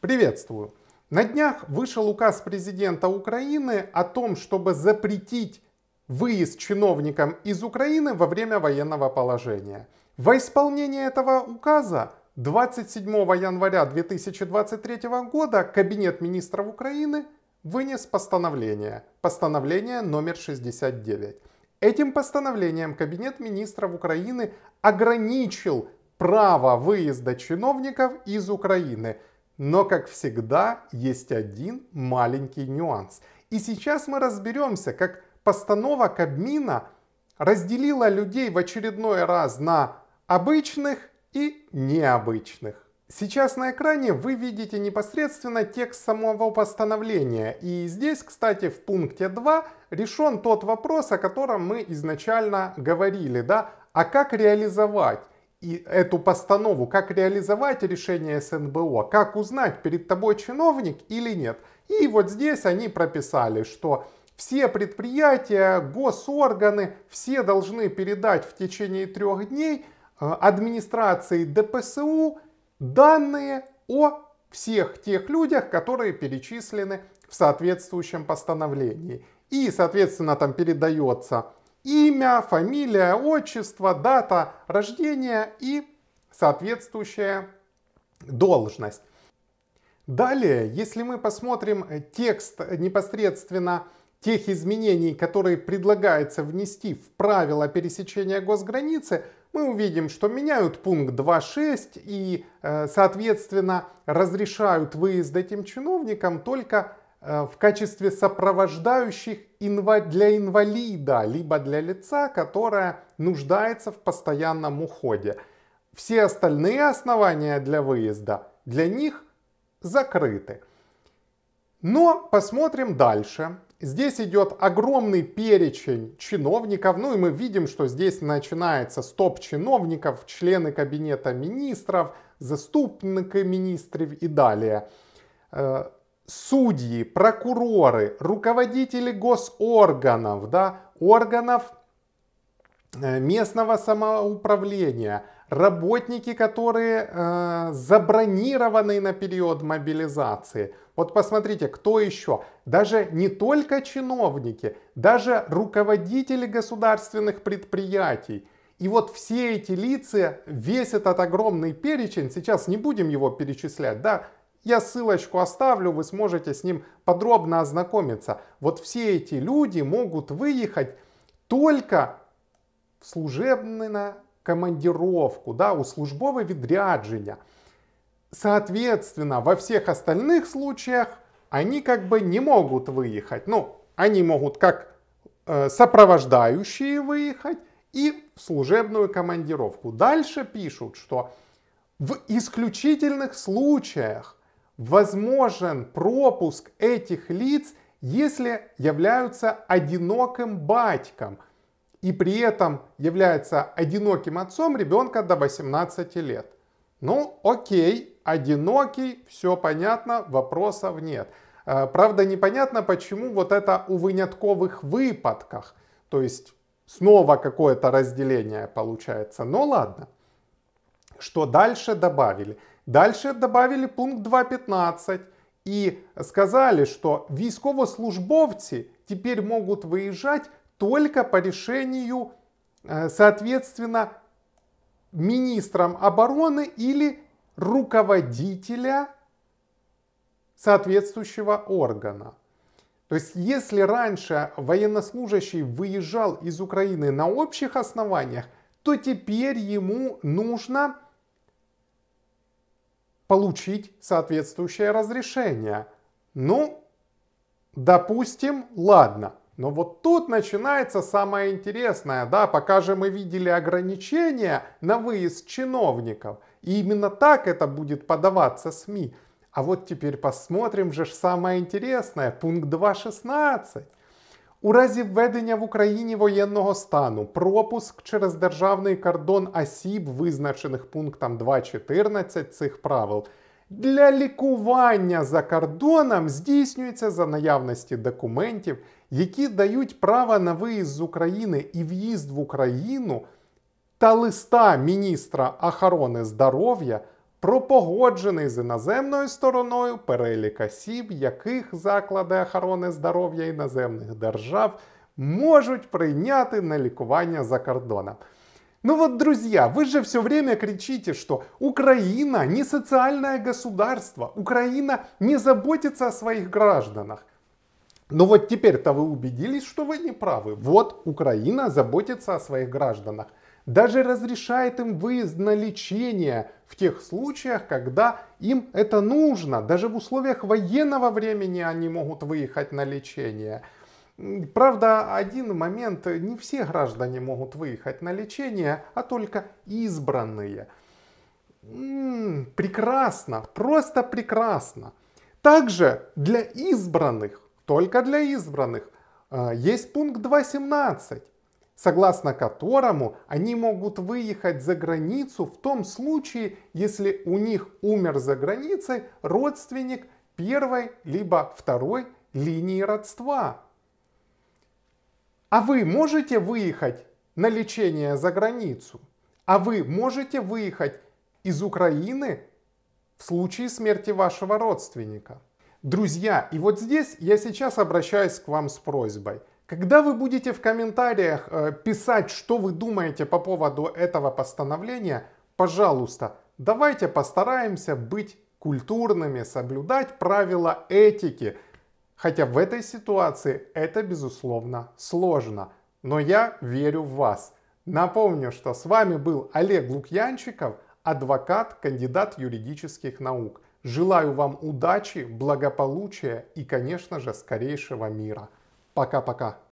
Приветствую. На днях вышел указ президента Украины о том, чтобы запретить выезд чиновникам из Украины во время военного положения. Во исполнение этого указа 27 января 2023 года Кабинет министров Украины вынес постановление, постановление номер 69. Этим постановлением Кабинет министров Украины ограничил право выезда чиновников из Украины – но, как всегда, есть один маленький нюанс. И сейчас мы разберемся, как постанова Кабмина разделила людей в очередной раз на обычных и необычных. Сейчас на экране вы видите непосредственно текст самого постановления. И здесь, кстати, в пункте 2 решен тот вопрос, о котором мы изначально говорили, да, а как реализовать и эту постанову, как реализовать решение СНБО, как узнать, перед тобой чиновник или нет. И вот здесь они прописали, что все предприятия, госорганы, все должны передать в течение трех дней э, администрации ДПСУ данные о всех тех людях, которые перечислены в соответствующем постановлении. И, соответственно, там передается имя, фамилия, отчество, дата рождения и соответствующая должность. Далее, если мы посмотрим э, текст непосредственно тех изменений, которые предлагается внести в правила пересечения госграницы, мы увидим, что меняют пункт 2.6 и, э, соответственно, разрешают выезд этим чиновникам только Э, в качестве сопровождающих для инвалида, либо для лица, которое нуждается в постоянном уходе. Все остальные основания для выезда для них закрыты. Но посмотрим дальше. Здесь идет огромный перечень чиновников. Ну и мы видим, что здесь начинается стоп чиновников, члены кабинета министров, заступники министров и далее. Э, судьи, прокуроры, руководители госорганов, да, органов э, местного самоуправления, работники, которые э, забронированы на период мобилизации. Вот посмотрите, кто еще. Даже не только чиновники, даже руководители государственных предприятий. И вот все эти лица, весь этот огромный перечень, сейчас не будем его перечислять, да, я ссылочку оставлю, вы сможете с ним подробно ознакомиться. Вот все эти люди могут выехать только в служебную командировку, да, у службового відрядження. Соответственно, во всех остальных случаях они как бы не могут выехать. Ну, они могут как э, сопровождающие выехать и в служебную командировку. Дальше пишут, что в исключительных случаях возможен пропуск этих лиц, если являются одиноким батьком и при этом является одиноким отцом ребенка до 18 лет. Ну, окей, одинокий, все понятно, вопросов нет. Э, правда, непонятно, почему вот это у вынятковых выпадках. То есть снова какое-то разделение получается. Но ладно. Что дальше добавили? Дальше добавили пункт 2.15 и сказали, що військовослужбовці теперь могут выезжать только по решению, э, соответственно, министром обороны или руководителя соответствующего органа. То есть, если раньше военнослужащий выезжал из Украины на общих основаниях, то теперь ему нужно получить соответствующее разрешение. Ну, допустим, ладно. Но вот тут начинается самое интересное, да, пока же мы видели ограничения на выезд чиновников, и именно так это будет подаваться СМИ. А вот теперь посмотрим же самое интересное, пункт 2.16. У разі введення в Україні воєнного стану пропуск через державний кордон осіб, визначених пунктом 2.14 цих правил, для лікування за кордоном здійснюється за наявності документів, які дають право на виїзд з України і в'їзд в Україну та листа міністра охорони здоров'я про погоджений з іноземною стороною перелік осіб, яких заклади охорони здоров'я іноземних держав можуть прийняти на лікування за кордоном. Ну вот, друзья, вы же все время кричите, что Украина не социальное государство, Украина не заботится о своих гражданах. Ну, вот теперь-то вы убедились, что вы не правы. Вот Украина заботится о своих гражданах. даже разрешает им выезд на лечение в тех случаях, когда им это нужно. Даже в условиях военного времени они могут выехать на лечение. Правда, один момент, не все граждане могут выехать на лечение, а только избранные. М-м, прекрасно, просто прекрасно. Также для избранных, только для избранных, а, есть пункт 2.17 согласно которому они могут выехать за границу в том случае, если у них умер за границей родственник первой либо второй линии родства. А вы можете выехать на лечение за границу? А вы можете выехать из Украины в случае смерти вашего родственника? Друзья, и вот здесь я сейчас обращаюсь к вам с просьбой – когда вы будете в комментариях э, писать, что вы думаете по поводу этого постановления, пожалуйста, давайте постараемся быть культурными, соблюдать правила этики. Хотя в этой ситуации это, безусловно, сложно. Но я верю в вас. Напомню, что с вами был Олег Лукьянчиков, адвокат, кандидат юридических наук. Желаю вам удачи, благополучия и, конечно же, скорейшего мира. Пока-пока.